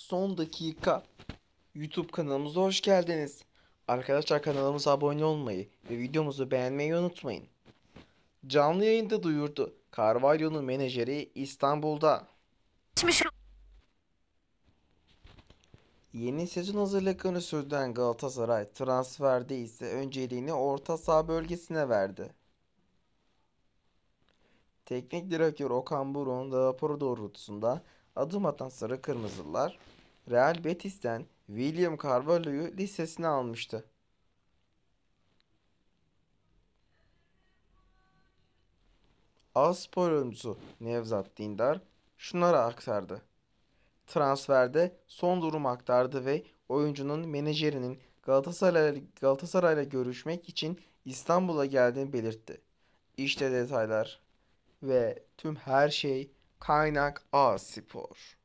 Son dakika YouTube kanalımıza hoş geldiniz. Arkadaşlar kanalımıza abone olmayı ve videomuzu beğenmeyi unutmayın. Canlı yayında duyurdu. Carvalho'nun menajeri İstanbul'da. Yeni sezon hazırlıklarını sürdüren Galatasaray transferde ise önceliğini orta saha bölgesine verdi. Teknik direktör Okan Burun raporu doğrultusunda adım atan sarı kırmızılar Real Betis'ten William Carvalho'yu listesine almıştı. Aspor oyuncusu Nevzat Dindar şunları aktardı. Transferde son durumu aktardı ve oyuncunun menajerinin Galatasaray'la görüşmek için İstanbul'a geldiğini belirtti. İşte detaylar ve tüm her şey Kaynak A Spor.